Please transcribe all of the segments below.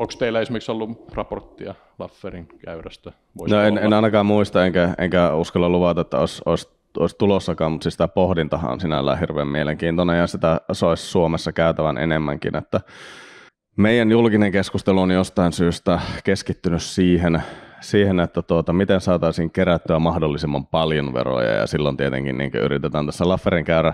onko teillä esimerkiksi ollut raporttia Lafferin käyrästä? Voisi no en, en, ainakaan muista, enkä, enkä uskalla luvata, että olisi, olisi, olisi tulossakaan, mutta siis tämä pohdintahan on sinällään hirveän mielenkiintoinen ja sitä saisi Suomessa käytävän enemmänkin, että meidän julkinen keskustelu on jostain syystä keskittynyt siihen, siihen, että tuota, miten saataisiin kerättyä mahdollisimman paljon veroja ja silloin tietenkin niin yritetään tässä Lafferin käyrä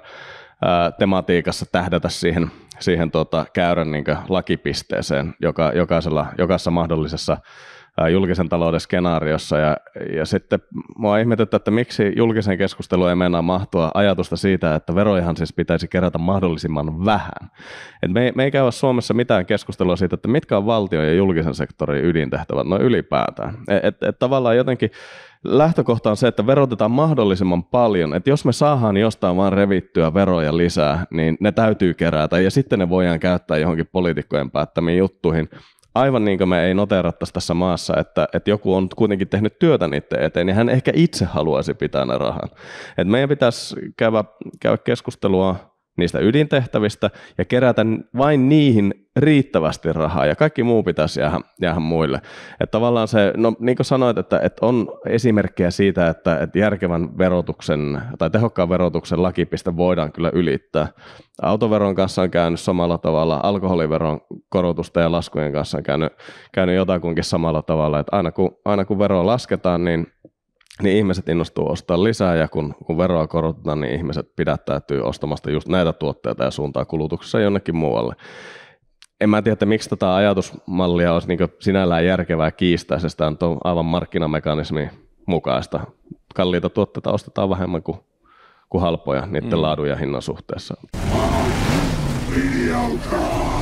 tematiikassa tähdätä siihen, siihen tota, käyrän niin lakipisteeseen joka, jokaisella, jokaisessa mahdollisessa julkisen talouden skenaariossa. Ja, ja sitten mua ihmetyttää, että miksi julkisen keskusteluun ei meinaa mahtua ajatusta siitä, että verojahan siis pitäisi kerätä mahdollisimman vähän. Et me, me ei käy Suomessa mitään keskustelua siitä, että mitkä on valtion ja julkisen sektorin ydintehtävät, no ylipäätään. Et, et, et tavallaan jotenkin lähtökohta on se, että verotetaan mahdollisimman paljon. Että jos me saadaan jostain vaan revittyä veroja lisää, niin ne täytyy kerätä ja sitten ne voidaan käyttää johonkin poliitikkojen päättämiin juttuihin, aivan niin kuin me ei noterattaisi tässä maassa, että, että joku on kuitenkin tehnyt työtä niiden eteen, niin hän ehkä itse haluaisi pitää ne rahan. Et meidän pitäisi käydä, käydä keskustelua niistä ydintehtävistä ja kerätä vain niihin riittävästi rahaa ja kaikki muu pitäisi jäädä, jäädä muille. Että tavallaan se, no niin kuin sanoit, että, että on esimerkkejä siitä, että, että järkevän verotuksen tai tehokkaan verotuksen lakipiste voidaan kyllä ylittää. Autoveron kanssa on käynyt samalla tavalla, alkoholiveron korotusta ja laskujen kanssa on käynyt, käynyt jotakuinkin samalla tavalla, että aina kun, aina kun veroa lasketaan, niin niin ihmiset innostuu ostaa lisää ja kun, kun veroa korotetaan, niin ihmiset pidättäytyy ostamasta just näitä tuotteita ja suuntaa kulutuksessa jonnekin muualle en mä tiedä, että miksi tätä tota ajatusmallia olisi niin sinällään järkevää kiistää, se on on aivan markkinamekanismi mukaista. Kalliita tuotteita ostetaan vähemmän kuin, kuin halpoja niiden mm. laadun ja hinnan suhteessa. Videokaa.